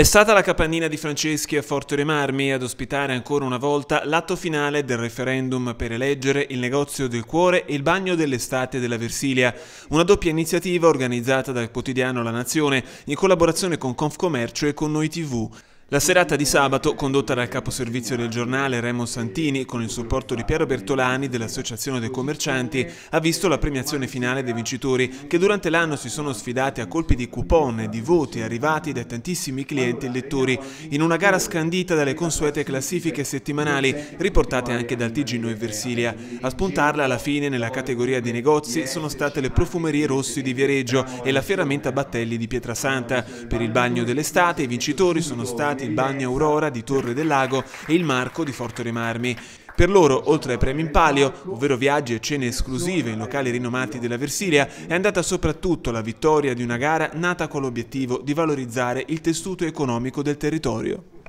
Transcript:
È stata la capannina di Franceschi a Forte Remarmi ad ospitare ancora una volta l'atto finale del referendum per eleggere il negozio del cuore e il bagno dell'estate della Versilia, una doppia iniziativa organizzata dal quotidiano La Nazione in collaborazione con Confcommercio e con Noi TV. La serata di sabato, condotta dal caposervizio del giornale Remo Santini con il supporto di Piero Bertolani dell'Associazione dei Commercianti, ha visto la premiazione finale dei vincitori che durante l'anno si sono sfidati a colpi di coupon e di voti arrivati da tantissimi clienti e lettori in una gara scandita dalle consuete classifiche settimanali riportate anche dal Tigino e Versilia. A spuntarla alla fine nella categoria dei negozi sono state le profumerie Rossi di Viareggio e la ferramenta Battelli di Pietrasanta. Per il bagno dell'estate i vincitori sono stati presenti il Bagno Aurora di Torre del Lago e il Marco di Forte Remarmi. Per loro, oltre ai premi in palio, ovvero viaggi e cene esclusive in locali rinomati della Versilia, è andata soprattutto la vittoria di una gara nata con l'obiettivo di valorizzare il tessuto economico del territorio.